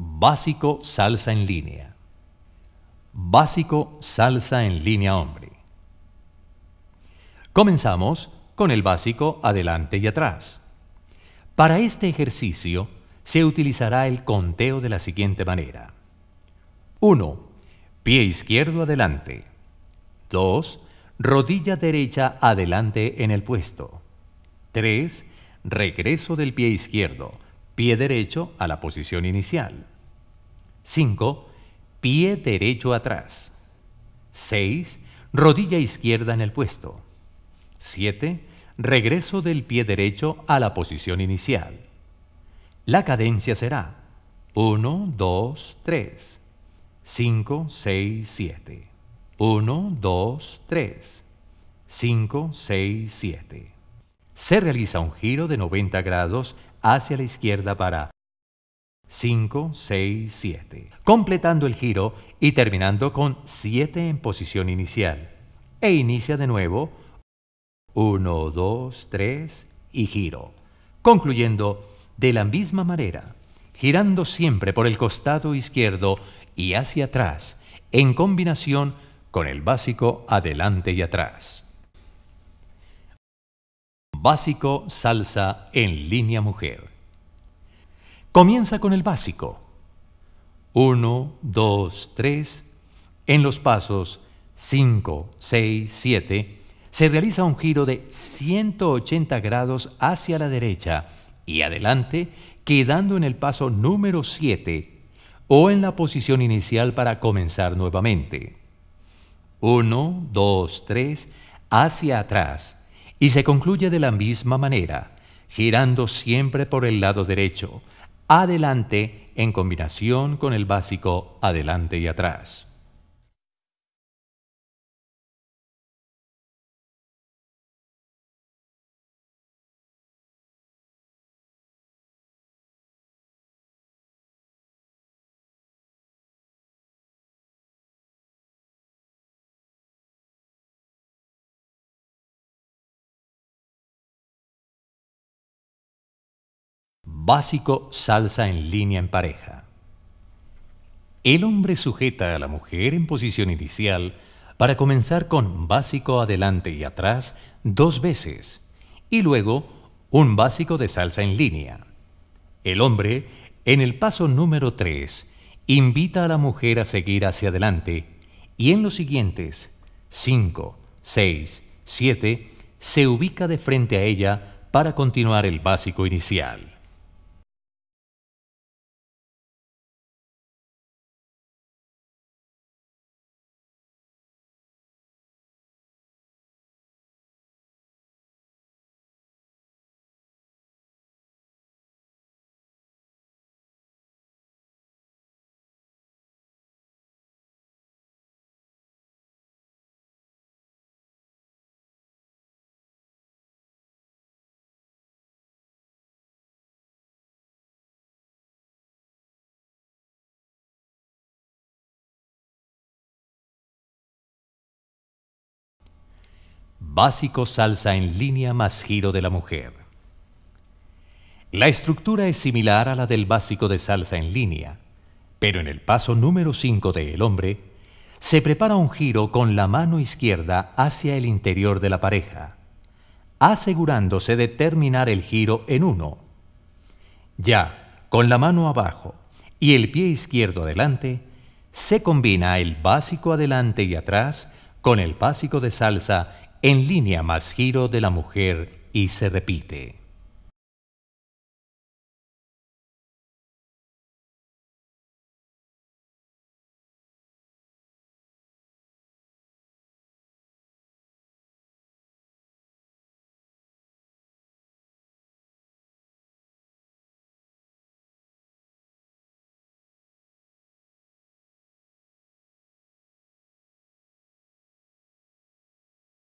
Básico Salsa en línea. Básico Salsa en línea hombre. Comenzamos con el básico adelante y atrás. Para este ejercicio se utilizará el conteo de la siguiente manera. 1. Pie izquierdo adelante. 2. Rodilla derecha adelante en el puesto. 3. Regreso del pie izquierdo pie derecho a la posición inicial. 5. Pie derecho atrás. 6. Rodilla izquierda en el puesto. 7. Regreso del pie derecho a la posición inicial. La cadencia será 1, 2, 3, 5, 6, 7. 1, 2, 3, 5, 6, 7. Se realiza un giro de 90 grados hacia la izquierda para 5, 6, 7, completando el giro y terminando con 7 en posición inicial. E inicia de nuevo 1, 2, 3 y giro, concluyendo de la misma manera, girando siempre por el costado izquierdo y hacia atrás, en combinación con el básico adelante y atrás. Básico Salsa en línea mujer. Comienza con el básico. 1, 2, 3. En los pasos 5, 6, 7 se realiza un giro de 180 grados hacia la derecha y adelante quedando en el paso número 7 o en la posición inicial para comenzar nuevamente. 1, 2, 3, hacia atrás y se concluye de la misma manera, girando siempre por el lado derecho, adelante en combinación con el básico adelante y atrás. Básico salsa en línea en pareja. El hombre sujeta a la mujer en posición inicial para comenzar con básico adelante y atrás dos veces y luego un básico de salsa en línea. El hombre, en el paso número 3, invita a la mujer a seguir hacia adelante y en los siguientes 5, 6, 7 se ubica de frente a ella para continuar el básico inicial. Básico salsa en línea más giro de la mujer. La estructura es similar a la del básico de salsa en línea, pero en el paso número 5 de El hombre, se prepara un giro con la mano izquierda hacia el interior de la pareja, asegurándose de terminar el giro en uno. Ya, con la mano abajo y el pie izquierdo adelante, se combina el básico adelante y atrás con el básico de salsa en línea más giro de la mujer y se repite.